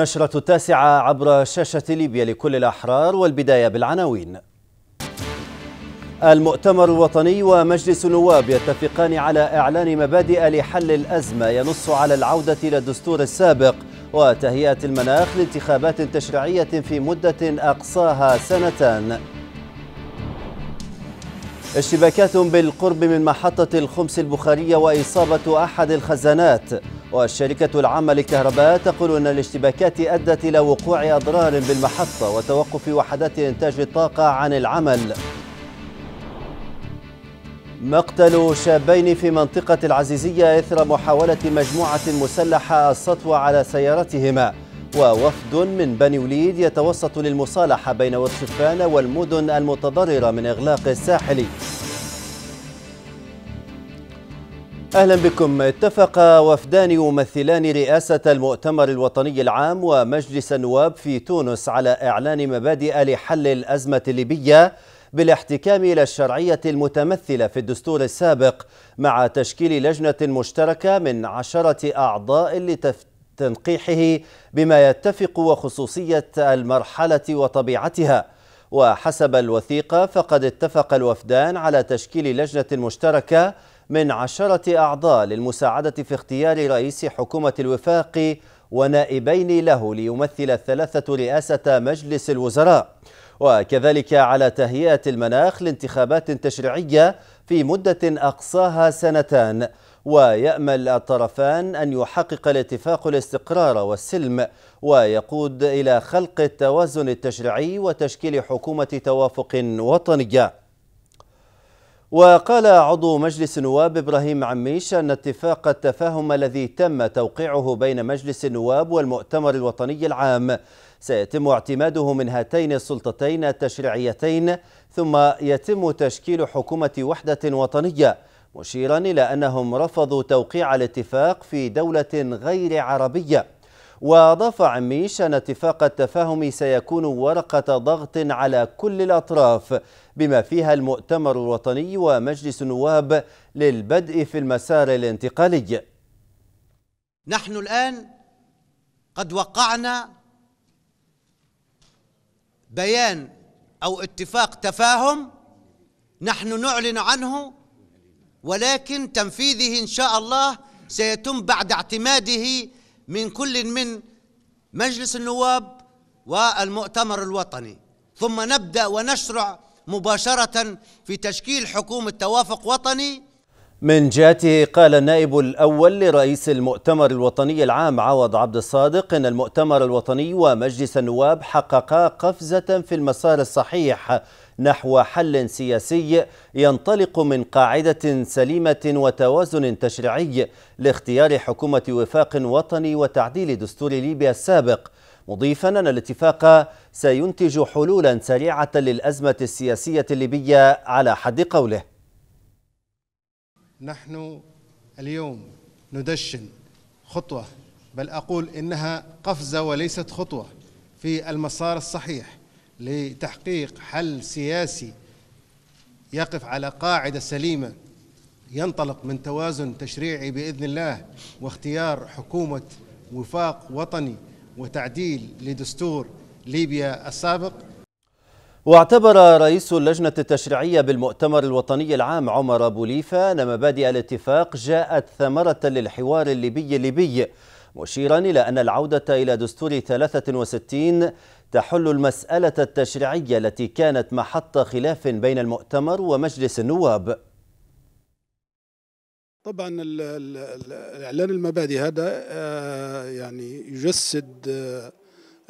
نشرة التاسعة عبر شاشة ليبيا لكل الأحرار والبداية بالعناوين المؤتمر الوطني ومجلس النواب يتفقان على إعلان مبادئ لحل الأزمة ينص على العودة إلى الدستور السابق وتهيئة المناخ لانتخابات تشريعية في مدة أقصاها سنتان اشتباكات بالقرب من محطة الخمس البخارية وإصابة أحد الخزانات والشركة العامة للكهرباء تقول أن الاشتباكات أدت إلى وقوع أضرار بالمحطة وتوقف وحدات إنتاج الطاقة عن العمل مقتل شابين في منطقة العزيزية إثر محاولة مجموعة مسلحة السطو على سيارتهما ووفد من بني وليد يتوسط للمصالحة بين وتشفان والمدن المتضررة من إغلاق الساحل أهلا بكم اتفق وفدان يمثلان رئاسة المؤتمر الوطني العام ومجلس النواب في تونس على إعلان مبادئ لحل الأزمة الليبية بالاحتكام إلى الشرعية المتمثلة في الدستور السابق مع تشكيل لجنة مشتركة من عشرة أعضاء لتفت تنقيحه بما يتفق وخصوصية المرحلة وطبيعتها وحسب الوثيقة فقد اتفق الوفدان على تشكيل لجنة مشتركة من عشرة أعضاء للمساعدة في اختيار رئيس حكومة الوفاق ونائبين له ليمثل الثلاثة رئاسة مجلس الوزراء وكذلك على تهيئة المناخ لانتخابات تشريعية في مدة أقصاها سنتان ويأمل الطرفان أن يحقق الاتفاق الاستقرار والسلم ويقود إلى خلق التوازن التشريعي وتشكيل حكومة توافق وطنية وقال عضو مجلس النواب إبراهيم عميش أن اتفاق التفاهم الذي تم توقيعه بين مجلس النواب والمؤتمر الوطني العام سيتم اعتماده من هاتين السلطتين التشريعيتين ثم يتم تشكيل حكومة وحدة وطنية مشيرا إلى أنهم رفضوا توقيع الاتفاق في دولة غير عربية وأضاف عميش أن اتفاق التفاهم سيكون ورقة ضغط على كل الأطراف بما فيها المؤتمر الوطني ومجلس النواب للبدء في المسار الانتقالي نحن الآن قد وقعنا بيان أو اتفاق تفاهم نحن نعلن عنه ولكن تنفيذه إن شاء الله سيتم بعد اعتماده من كل من مجلس النواب والمؤتمر الوطني ثم نبدأ ونشرع مباشرة في تشكيل حكومة توافق وطني من جهته قال النائب الأول لرئيس المؤتمر الوطني العام عوض عبد الصادق إن المؤتمر الوطني ومجلس النواب حققا قفزة في المسار الصحيح نحو حل سياسي ينطلق من قاعدة سليمة وتوازن تشريعي لاختيار حكومة وفاق وطني وتعديل دستور ليبيا السابق مضيفا أن الاتفاق سينتج حلولا سريعة للأزمة السياسية الليبية على حد قوله نحن اليوم ندشن خطوة بل أقول إنها قفزة وليست خطوة في المسار الصحيح لتحقيق حل سياسي يقف على قاعده سليمه ينطلق من توازن تشريعي باذن الله واختيار حكومه وفاق وطني وتعديل لدستور ليبيا السابق واعتبر رئيس اللجنة التشريعية بالمؤتمر الوطني العام عمر أبو ليفا أن مبادئ الاتفاق جاءت ثمرة للحوار الليبي الليبي مشيرا إلى أن العودة إلى دستور 63 تحل المسألة التشريعية التي كانت محط خلاف بين المؤتمر ومجلس النواب طبعا الإعلان المبادئ هذا آه، يعني يجسد آه،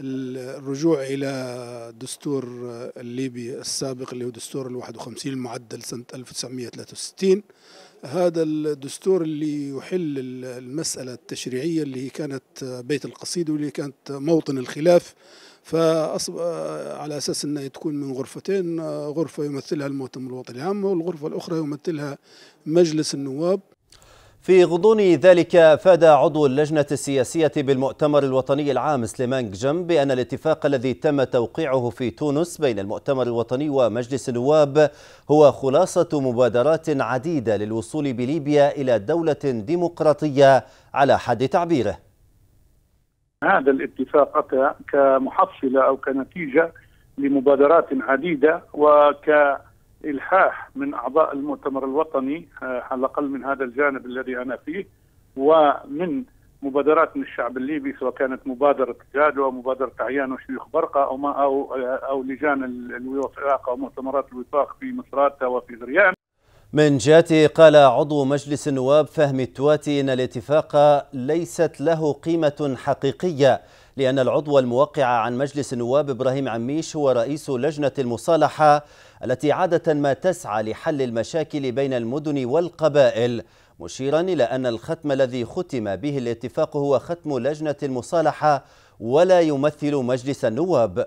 الرجوع إلى دستور آه، الليبي السابق اللي هو دستور ال 51 المعدل سنة 1963 هذا الدستور اللي يحل المسألة التشريعية اللي كانت بيت القصيد واللي كانت موطن الخلاف على أساس أنها تكون من غرفتين غرفة يمثلها المؤتمر الوطني العام والغرفة الأخرى يمثلها مجلس النواب في غضون ذلك افاد عضو اللجنه السياسيه بالمؤتمر الوطني العام سليمان جم بان الاتفاق الذي تم توقيعه في تونس بين المؤتمر الوطني ومجلس النواب هو خلاصه مبادرات عديده للوصول بليبيا الى دوله ديمقراطيه على حد تعبيره. هذا الاتفاق اتى كمحصله او كنتيجه لمبادرات عديده وك الحاح من اعضاء المؤتمر الوطني آه، على الاقل من هذا الجانب الذي انا فيه ومن مبادرات من الشعب الليبي سواء كانت مبادره او مبادره عيان وشيوخ برقه او ما او آه، او لجان الوفاق او مؤتمرات الوفاق في مصراتة وفي غريان من جهته قال عضو مجلس النواب فهمي التواتي ان الاتفاق ليست له قيمه حقيقيه لان العضو الموقع عن مجلس النواب ابراهيم عميش هو رئيس لجنه المصالحه التي عادة ما تسعى لحل المشاكل بين المدن والقبائل مشيرا إلى أن الختم الذي ختم به الاتفاق هو ختم لجنة المصالحة ولا يمثل مجلس النواب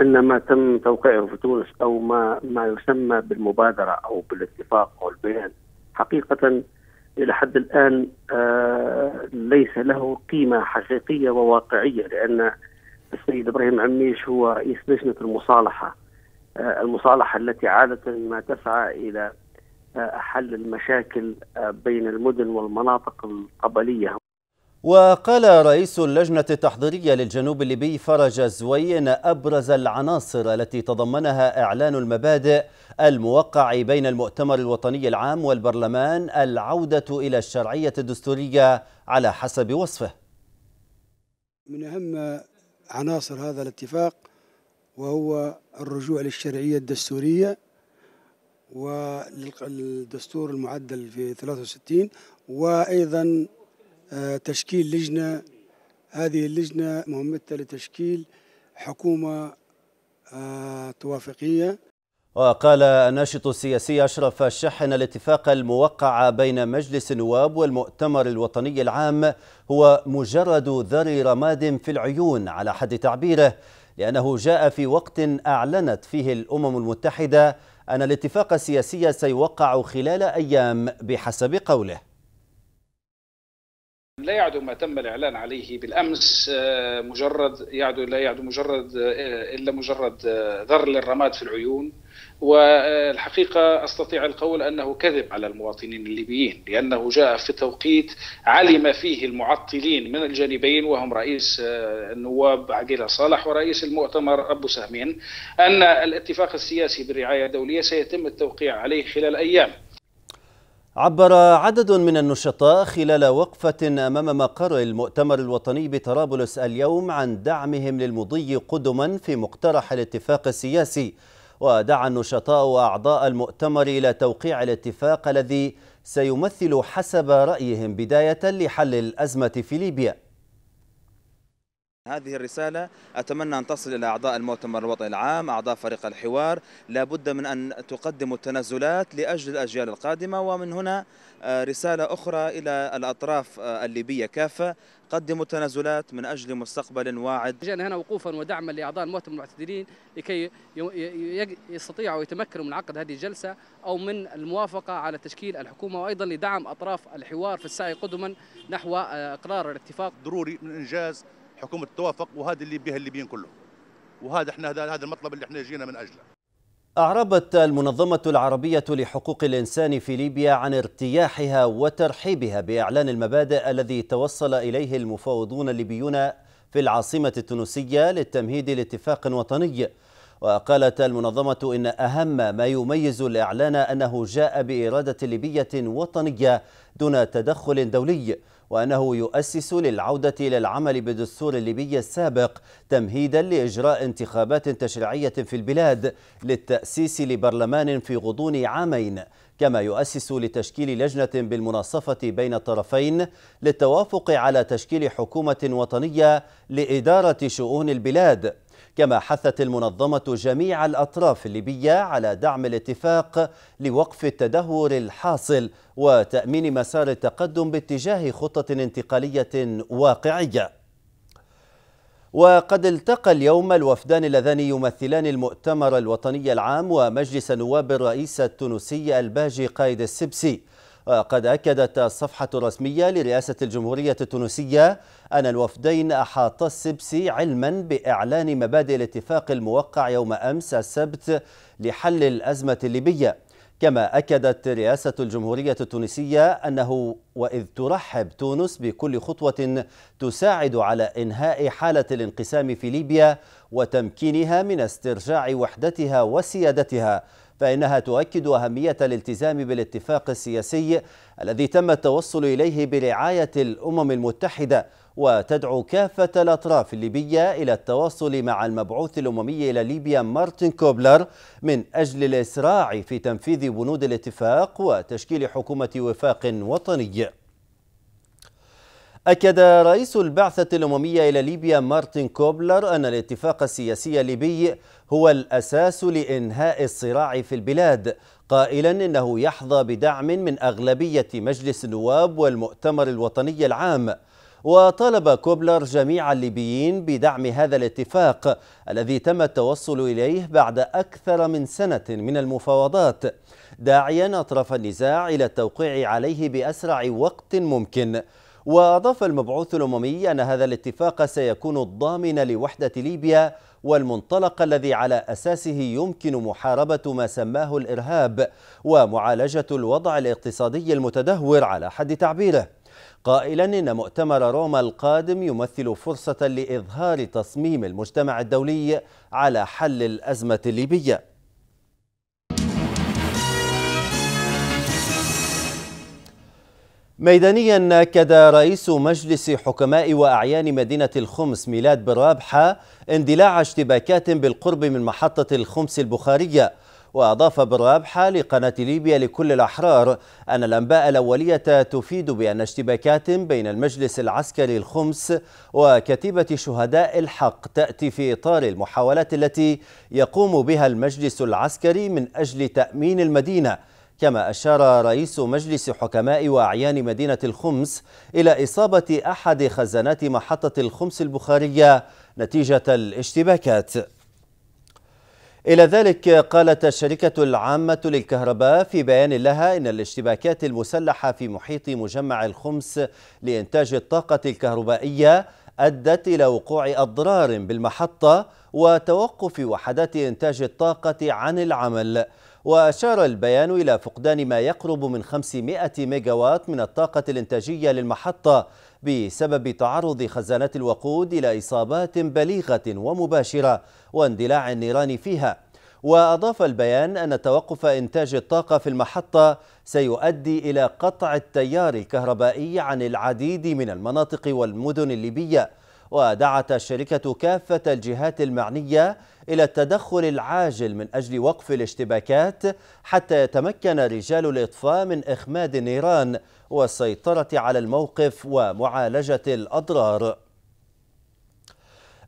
ان ما تم توقيعه في تونس او ما ما يسمى بالمبادره او بالاتفاق او البيان حقيقه الى حد الان آه، ليس له قيمه حقيقيه وواقعيه لان السيد ابراهيم عميش هو رئيس لجنه المصالحه آه، المصالحه التي عاده ما تسعى الى آه، حل المشاكل آه، بين المدن والمناطق القبليه وقال رئيس اللجنة التحضيرية للجنوب الليبي فرج زوي أن أبرز العناصر التي تضمنها إعلان المبادئ الموقع بين المؤتمر الوطني العام والبرلمان العودة إلى الشرعية الدستورية على حسب وصفه من أهم عناصر هذا الاتفاق وهو الرجوع للشرعية الدستورية وللدستور المعدل في 63 وأيضا آه، تشكيل لجنة هذه اللجنة مهمتها لتشكيل حكومة آه، توافقية وقال الناشط السياسي أشرف الشحن الاتفاق الموقع بين مجلس النواب والمؤتمر الوطني العام هو مجرد ذري رماد في العيون على حد تعبيره لأنه جاء في وقت أعلنت فيه الأمم المتحدة أن الاتفاق السياسي سيوقع خلال أيام بحسب قوله لا يعدو ما تم الاعلان عليه بالامس آه، مجرد يعدو لا يعدو مجرد آه، الا مجرد آه، ذر للرماد في العيون والحقيقة أستطيع القول أنه كذب على المواطنين الليبيين لأنه جاء في توقيت علم فيه المعطلين من الجانبين وهم رئيس آه، النواب عقيلة صالح ورئيس المؤتمر أبو سهمين أن الاتفاق السياسي بالرعاية الدولية سيتم التوقيع عليه خلال أيام عبر عدد من النشطاء خلال وقفة أمام مقر المؤتمر الوطني بطرابلس اليوم عن دعمهم للمضي قدما في مقترح الاتفاق السياسي ودعا النشطاء وأعضاء المؤتمر إلى توقيع الاتفاق الذي سيمثل حسب رأيهم بداية لحل الأزمة في ليبيا هذه الرسالة أتمنى أن تصل إلى أعضاء المؤتمر الوطني العام أعضاء فريق الحوار لابد من أن تقدموا التنازلات لأجل الأجيال القادمة ومن هنا آه، رسالة أخرى إلى الأطراف آه، الليبية كافة قدموا تنازلات من أجل مستقبل واعد جئنا هنا وقوفا ودعما لأعضاء المؤتمر المعتدلين لكي يستطيعوا يتمكنوا من عقد هذه الجلسة أو من الموافقة على تشكيل الحكومة وأيضا لدعم أطراف الحوار في السعي قدما نحو آه، إقرار الاتفاق ضروري من إنجاز حكومة التوافق وهذا اللي بها الليبيين كلهم وهذا احنا هذا المطلب اللي احنا جينا من أجله أعربت المنظمة العربية لحقوق الإنسان في ليبيا عن ارتياحها وترحيبها بإعلان المبادئ الذي توصل إليه المفاوضون الليبيون في العاصمة التونسية للتمهيد لاتفاق وطني وقالت المنظمة إن أهم ما يميز الإعلان أنه جاء بإرادة ليبية وطنية دون تدخل دولي وأنه يؤسس للعودة إلى العمل بالدستور الليبي السابق تمهيدا لإجراء انتخابات تشريعية في البلاد للتأسيس لبرلمان في غضون عامين كما يؤسس لتشكيل لجنة بالمناصفة بين الطرفين للتوافق على تشكيل حكومة وطنية لإدارة شؤون البلاد كما حثت المنظمة جميع الأطراف الليبية على دعم الاتفاق لوقف التدهور الحاصل وتأمين مسار التقدم باتجاه خطة انتقالية واقعية وقد التقى اليوم الوفدان اللذان يمثلان المؤتمر الوطني العام ومجلس النواب الرئيس التونسي الباجي قايد السبسي وقد أكدت الصفحة الرسمية لرئاسة الجمهورية التونسية أن الوفدين أحاط السبسي علما بإعلان مبادئ الاتفاق الموقع يوم أمس السبت لحل الأزمة الليبية كما أكدت رئاسة الجمهورية التونسية أنه وإذ ترحب تونس بكل خطوة تساعد على إنهاء حالة الانقسام في ليبيا وتمكينها من استرجاع وحدتها وسيادتها فإنها تؤكد أهمية الالتزام بالاتفاق السياسي الذي تم التوصل إليه برعاية الأمم المتحدة وتدعو كافة الأطراف الليبية إلى التواصل مع المبعوث الأممي إلى ليبيا مارتن كوبلر من أجل الإسراع في تنفيذ بنود الاتفاق وتشكيل حكومة وفاق وطني أكد رئيس البعثة الأممية إلى ليبيا مارتن كوبلر أن الاتفاق السياسي الليبي هو الأساس لإنهاء الصراع في البلاد قائلا إنه يحظى بدعم من أغلبية مجلس النواب والمؤتمر الوطني العام وطالب كوبلر جميع الليبيين بدعم هذا الاتفاق الذي تم التوصل إليه بعد أكثر من سنة من المفاوضات داعيا أطراف النزاع إلى التوقيع عليه بأسرع وقت ممكن وأضاف المبعوث الأممي أن هذا الاتفاق سيكون الضامن لوحدة ليبيا والمنطلق الذي على أساسه يمكن محاربة ما سماه الإرهاب ومعالجة الوضع الاقتصادي المتدهور على حد تعبيره قائلا إن مؤتمر روما القادم يمثل فرصة لإظهار تصميم المجتمع الدولي على حل الأزمة الليبية ميدانيا نكد رئيس مجلس حكماء وأعيان مدينة الخمس ميلاد برابحة اندلاع اشتباكات بالقرب من محطة الخمس البخارية وأضاف برابحة لقناة ليبيا لكل الأحرار أن الأنباء الأولية تفيد بأن اشتباكات بين المجلس العسكري الخمس وكتيبة شهداء الحق تأتي في إطار المحاولات التي يقوم بها المجلس العسكري من أجل تأمين المدينة كما أشار رئيس مجلس حكماء وأعيان مدينة الخمس إلى إصابة أحد خزانات محطة الخمس البخارية نتيجة الاشتباكات إلى ذلك قالت الشركة العامة للكهرباء في بيان لها إن الاشتباكات المسلحة في محيط مجمع الخمس لإنتاج الطاقة الكهربائية أدت إلى وقوع أضرار بالمحطة وتوقف وحدات إنتاج الطاقة عن العمل وأشار البيان إلى فقدان ما يقرب من 500 ميجاوات من الطاقة الإنتاجية للمحطة بسبب تعرض خزانات الوقود إلى إصابات بليغة ومباشرة واندلاع النيران فيها وأضاف البيان أن توقف إنتاج الطاقة في المحطة سيؤدي إلى قطع التيار الكهربائي عن العديد من المناطق والمدن الليبية ودعت الشركة كافة الجهات المعنية إلى التدخل العاجل من أجل وقف الاشتباكات حتى يتمكن رجال الإطفاء من إخماد النيران والسيطرة على الموقف ومعالجة الأضرار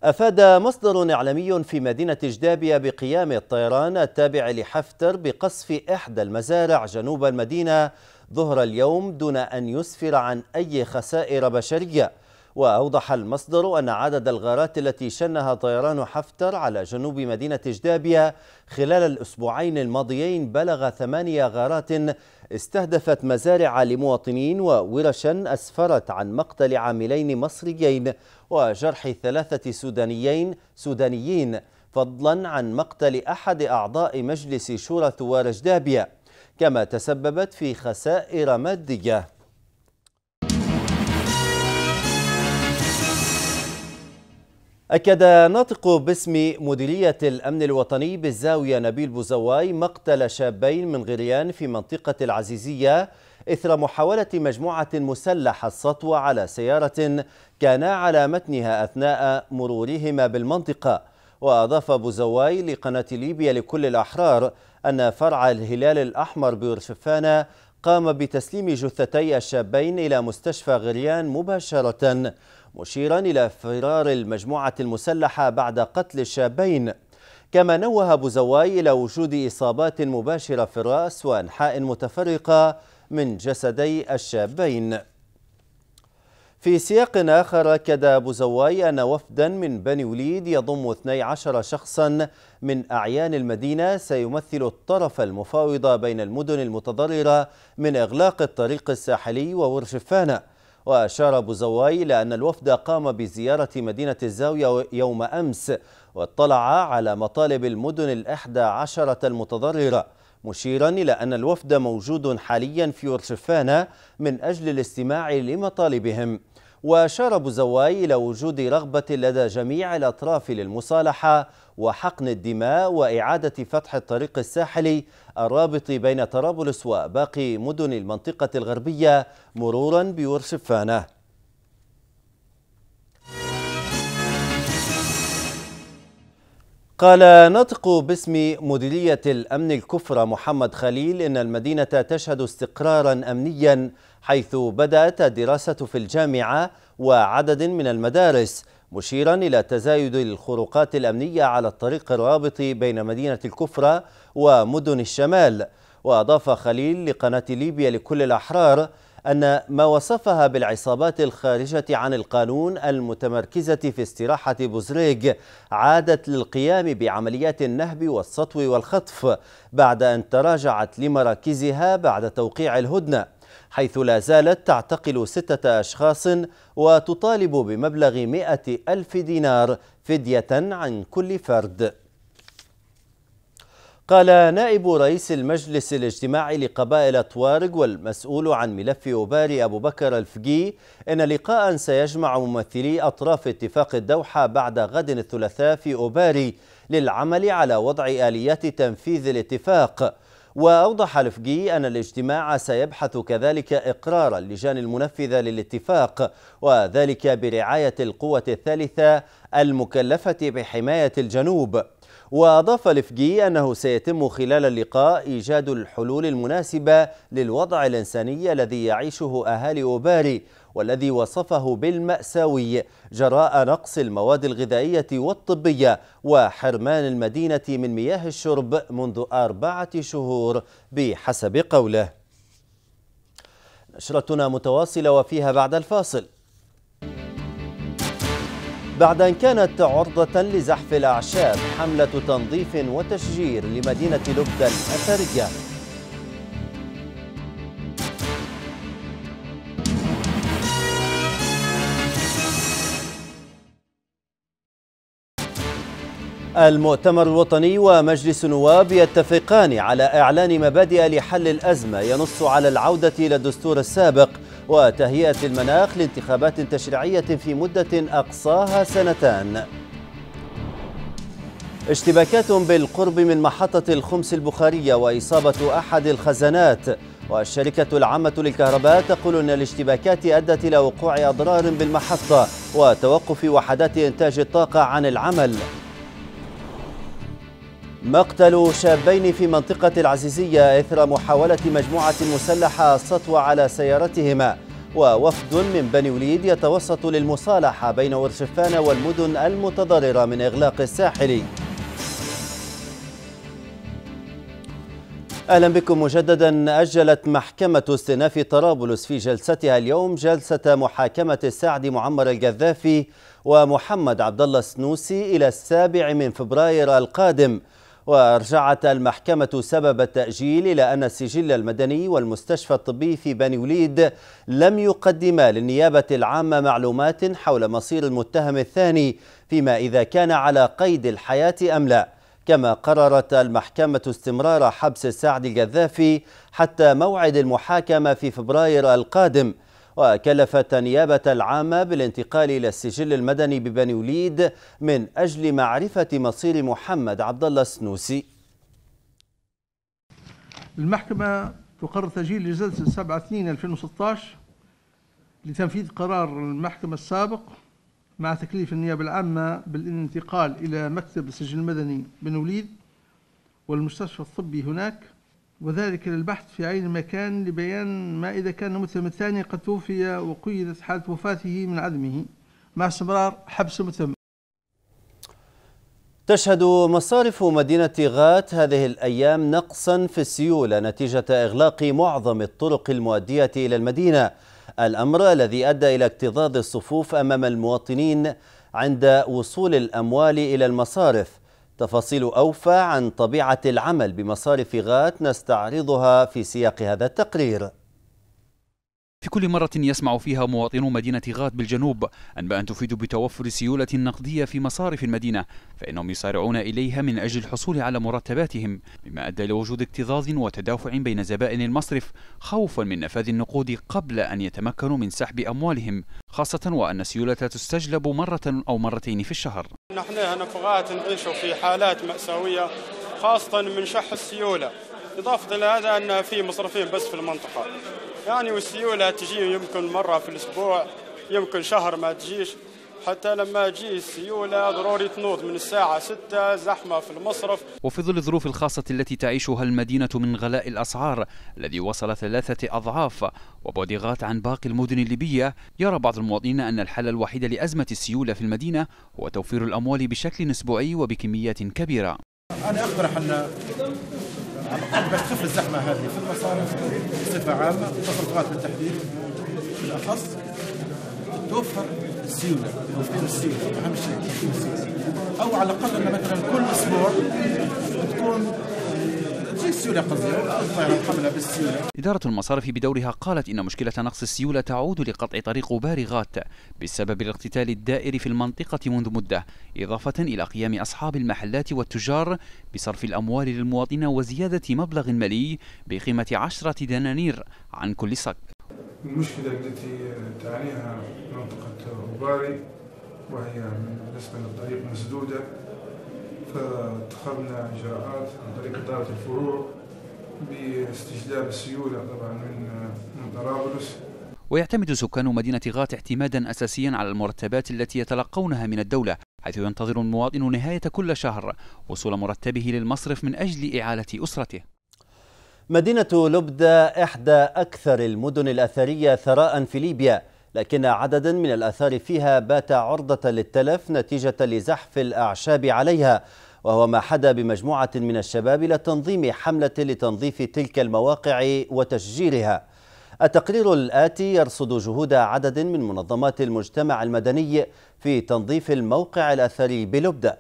أفاد مصدر إعلامي في مدينة جدابية بقيام الطيران التابع لحفتر بقصف إحدى المزارع جنوب المدينة ظهر اليوم دون أن يسفر عن أي خسائر بشرية وأوضح المصدر أن عدد الغارات التي شنها طيران حفتر على جنوب مدينة جدابية خلال الأسبوعين الماضيين بلغ ثمانية غارات استهدفت مزارع لمواطنين وورشا أسفرت عن مقتل عاملين مصريين وجرح ثلاثة سودانيين سودانيين فضلا عن مقتل أحد أعضاء مجلس شورى ثوار جدابية كما تسببت في خسائر مادية أكد ناطق باسم مديرية الأمن الوطني بالزاوية نبيل بوزواي مقتل شابين من غريان في منطقة العزيزية إثر محاولة مجموعة مسلحة السطو على سيارة كانا على متنها أثناء مرورهما بالمنطقة وأضاف بوزواي لقناة ليبيا لكل الأحرار أن فرع الهلال الأحمر بورشفانة قام بتسليم جثتي الشابين إلى مستشفى غريان مباشرةً مشيرا إلى فرار المجموعة المسلحة بعد قتل الشابين كما نوه أبو زواي إلى وجود إصابات مباشرة في الرأس وأنحاء متفرقة من جسدي الشابين في سياق آخر أكد أبو زواي أن وفدا من بني وليد يضم 12 شخصا من أعيان المدينة سيمثل الطرف المفاوض بين المدن المتضررة من إغلاق الطريق الساحلي وورشفانة وأشار أبو زواي إلى أن الوفد قام بزيارة مدينة الزاوية يوم أمس واطلع على مطالب المدن الأحدى عشرة المتضررة مشيرا إلى أن الوفد موجود حاليا في ورشفانة من أجل الاستماع لمطالبهم وأشار بوزواي إلى وجود رغبة لدى جميع الأطراف للمصالحة وحقن الدماء وإعادة فتح الطريق الساحلي الرابط بين طرابلس وباقي مدن المنطقة الغربية مرورا بورشفانه قال ناطق باسم مديرية الأمن الكفرة محمد خليل إن المدينة تشهد استقرارا أمنيا حيث بدأت الدراسة في الجامعة وعدد من المدارس مشيرا إلى تزايد الخروقات الأمنية على الطريق الرابط بين مدينة الكفرة ومدن الشمال وأضاف خليل لقناة ليبيا لكل الأحرار أن ما وصفها بالعصابات الخارجة عن القانون المتمركزة في استراحة بوزريج عادت للقيام بعمليات النهب والسطو والخطف بعد أن تراجعت لمراكزها بعد توقيع الهدنة حيث لا زالت تعتقل ستة أشخاص وتطالب بمبلغ مئة ألف دينار فدية عن كل فرد قال نائب رئيس المجلس الاجتماعي لقبائل طوارق والمسؤول عن ملف أوباري أبو بكر الفقي إن لقاء سيجمع ممثلي أطراف اتفاق الدوحة بعد غد الثلاثاء في أوباري للعمل على وضع آليات تنفيذ الاتفاق وأوضح الفجي أن الاجتماع سيبحث كذلك إقرار اللجان المنفذة للاتفاق وذلك برعاية القوة الثالثة المكلفة بحماية الجنوب وأضاف لفجي أنه سيتم خلال اللقاء إيجاد الحلول المناسبة للوضع الإنساني الذي يعيشه أهالي أوباري والذي وصفه بالمأساوي جراء نقص المواد الغذائية والطبية وحرمان المدينة من مياه الشرب منذ أربعة شهور بحسب قوله نشرتنا متواصلة وفيها بعد الفاصل بعد أن كانت عرضة لزحف الأعشاب حملة تنظيف وتشجير لمدينة لبدا الأثرية المؤتمر الوطني ومجلس النواب يتفقان على إعلان مبادئ لحل الأزمة ينص على العودة إلى الدستور السابق وتهيئة المناخ لانتخابات تشريعية في مدة أقصاها سنتان اشتباكات بالقرب من محطة الخمس البخارية وإصابة أحد الخزانات والشركة العامة للكهرباء تقول أن الاشتباكات أدت إلى وقوع أضرار بالمحطة وتوقف وحدات إنتاج الطاقة عن العمل مقتل شابين في منطقة العزيزية إثر محاولة مجموعة مسلحة السطو على سيارتهما ووفد من بني وليد يتوسط للمصالحة بين ورشفان والمدن المتضررة من إغلاق الساحل أهلا بكم مجددا أجلت محكمة استئناف طرابلس في جلستها اليوم جلسة محاكمة السعد معمر القذافي ومحمد عبد الله السنوسي إلى السابع من فبراير القادم وأرجعت المحكمة سبب التأجيل إلى أن السجل المدني والمستشفى الطبي في بني وليد لم يقدما للنيابة العامة معلومات حول مصير المتهم الثاني فيما إذا كان على قيد الحياة أم لا كما قررت المحكمة استمرار حبس السعد القذافي حتى موعد المحاكمة في فبراير القادم وكلفت النيابة العامة بالانتقال إلى السجل المدني ببني وليد من أجل معرفة مصير محمد عبد الله السنوسي المحكمة تقرر تاجيل لجلسة 7 2 2016 لتنفيذ قرار المحكمة السابق مع تكليف النيابة العامة بالانتقال إلى مكتب السجل المدني بنوليد والمستشفى الطبي هناك وذلك للبحث في عين المكان لبيان ما إذا كان المثلم الثاني قد توفي وقيدت حالة وفاته من عدمه مع استمرار حبس المثلم تشهد مصارف مدينة غات هذه الأيام نقصا في السيولة نتيجة إغلاق معظم الطرق المؤدية إلى المدينة الأمر الذي أدى إلى اكتظاظ الصفوف أمام المواطنين عند وصول الأموال إلى المصارف تفاصيل أوفى عن طبيعة العمل بمصارف غات نستعرضها في سياق هذا التقرير في كل مرة يسمع فيها مواطنو مدينة غات بالجنوب أن بأن تفيد بتوفر سيولة نقدية في مصارف المدينة فإنهم يسارعون إليها من أجل الحصول على مرتباتهم مما أدى لوجود اكتظاظ وتدافع بين زبائن المصرف خوفا من نفاذ النقود قبل أن يتمكنوا من سحب أموالهم خاصة وأن السيولة تستجلب مرة أو مرتين في الشهر نحن هنا في غات نعيش في حالات مأساوية خاصة من شح السيولة إضافة إلى هذا أن في مصرفين بس في المنطقة يعني والسيوله تجي يمكن مره في الاسبوع يمكن شهر ما تجيش حتى لما تجي السيولة ضروري تنوض من الساعة ستة زحمة في المصرف وفي ظل الظروف الخاصة التي تعيشها المدينة من غلاء الأسعار الذي وصل ثلاثة أضعاف وبادغات عن باقي المدن الليبية يرى بعض المواطنين أن الحل الوحيد لأزمة السيولة في المدينة هو توفير الأموال بشكل أسبوعي وبكميات كبيرة أنا أقترح أن في الزحمه هذه في المصارف بصفه عامه التفرقات بالتحديد بالاخص توفر السيوله توفير السيوله اهم شيء او على الاقل ان مثلا كل اسبوع تكون السيوله قصدي بالسيوله اداره المصارف بدورها قالت ان مشكله نقص السيوله تعود لقطع طريق بارغات بسبب الاقتتال الدائر في المنطقه منذ مده اضافه الى قيام اصحاب المحلات والتجار بصرف الاموال للمواطنين وزياده مبلغ مالي بقيمه عشرة دنانير عن كل صك المشكله التي تعانيها منطقه غباري وهي بالنسبه للطريق مسدوده اتخذنا اجراءات عن طريق اداره الفروع باستجلاب السيوله طبعا من طرابلس ويعتمد سكان مدينة غات اعتمادا أساسيا على المرتبات التي يتلقونها من الدولة حيث ينتظر المواطن نهاية كل شهر وصول مرتبه للمصرف من أجل إعالة أسرته مدينة لبدة إحدى أكثر المدن الأثرية ثراء في ليبيا لكن عددا من الآثار فيها بات عرضة للتلف نتيجة لزحف الأعشاب عليها وهو ما حدا بمجموعة من الشباب إلى تنظيم حملة لتنظيف تلك المواقع وتشجيرها التقرير الآتي يرصد جهود عدد من منظمات المجتمع المدني في تنظيف الموقع الأثري بلبدأ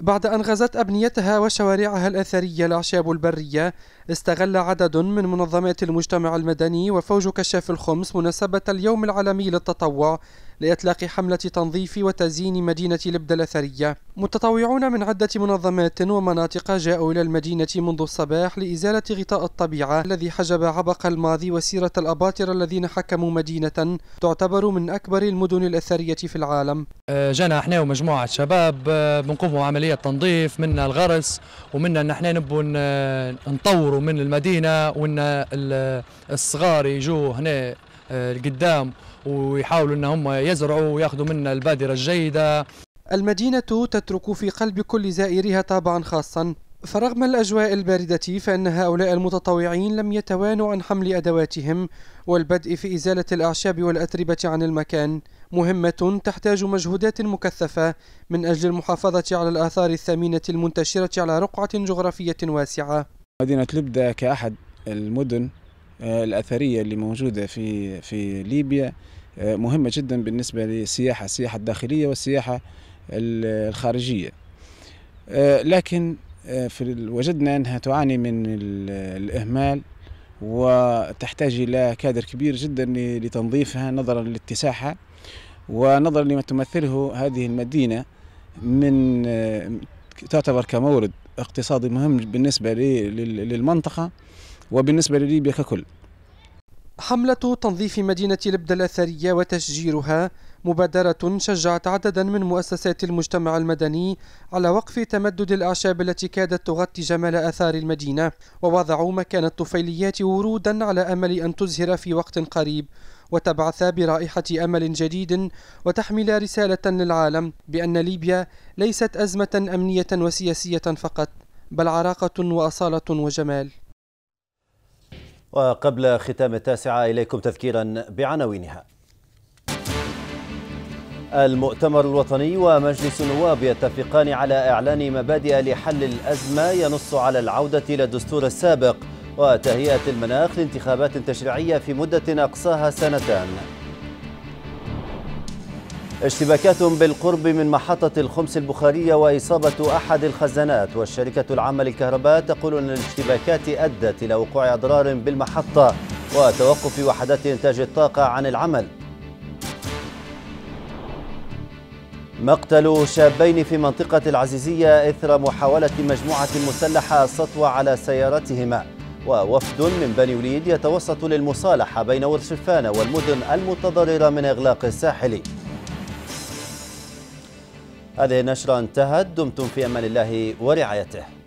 بعد أن غزت أبنيتها وشوارعها الأثرية الأعشاب البرية استغل عدد من منظمات المجتمع المدني وفوج كشاف الخمس مناسبة اليوم العالمي للتطوع لإطلاق حملة تنظيف وتزيين مدينة لبدة الأثرية متطوعون من عدة منظمات ومناطق جاءوا إلى المدينة منذ الصباح لإزالة غطاء الطبيعة الذي حجب عبق الماضي وسيرة الأباطرة الذين حكموا مدينة تعتبر من أكبر المدن الأثرية في العالم آه، جانا احنا ومجموعة شباب آه، بنقوموا عملية تنظيف منا الغرس ومنا ان احنا نبوا آه، نطوروا من المدينه وان الصغار يجوا هنا القدام آه، ويحاولوا ان هم يزرعوا وياخذوا منا البادره الجيده المدينه تترك في قلب كل زائرها طابعا خاصا فرغم الأجواء الباردة فإن هؤلاء المتطوعين لم يتوانوا عن حمل أدواتهم والبدء في إزالة الأعشاب والأتربة عن المكان مهمة تحتاج مجهودات مكثفة من أجل المحافظة على الآثار الثمينة المنتشرة على رقعة جغرافية واسعة مدينة لبدة كأحد المدن آه، الأثرية اللي موجودة في في ليبيا آه، مهمة جدا بالنسبة للسياحة السياحة الداخلية والسياحة الخارجية آه، لكن وجدنا أنها تعاني من الإهمال وتحتاج إلى كادر كبير جدا لتنظيفها نظرا لاتساعها ونظرا لما تمثله هذه المدينة من تعتبر كمورد اقتصادي مهم بالنسبة للمنطقة وبالنسبة لليبيا ككل حملة تنظيف مدينة لبدة الأثرية وتشجيرها مبادرة شجعت عددا من مؤسسات المجتمع المدني على وقف تمدد الأعشاب التي كادت تغطي جمال آثار المدينة ووضعوا مكان الطفيليات ورودا على أمل أن تزهر في وقت قريب وتبعثا برائحة أمل جديد وتحملا رسالة للعالم بأن ليبيا ليست أزمة أمنية وسياسية فقط بل عراقة وأصالة وجمال وقبل ختام التاسعة إليكم تذكيرا بعناوينها المؤتمر الوطني ومجلس النواب يتفقان على إعلان مبادئ لحل الأزمة ينص على العودة إلى الدستور السابق وتهيئة المناخ لانتخابات تشريعية في مدة أقصاها سنتان اشتباكات بالقرب من محطة الخمس البخارية وإصابة أحد الخزانات والشركة العامة للكهرباء تقول أن الاشتباكات أدت إلى وقوع أضرار بالمحطة وتوقف وحدات إنتاج الطاقة عن العمل مقتل شابين في منطقة العزيزية إثر محاولة مجموعة مسلحة السطو على سيارتهما ووفد من بني وليد يتوسط للمصالحة بين ورشفان والمدن المتضررة من إغلاق الساحل هذه النشرة انتهت دمتم في أمان الله ورعايته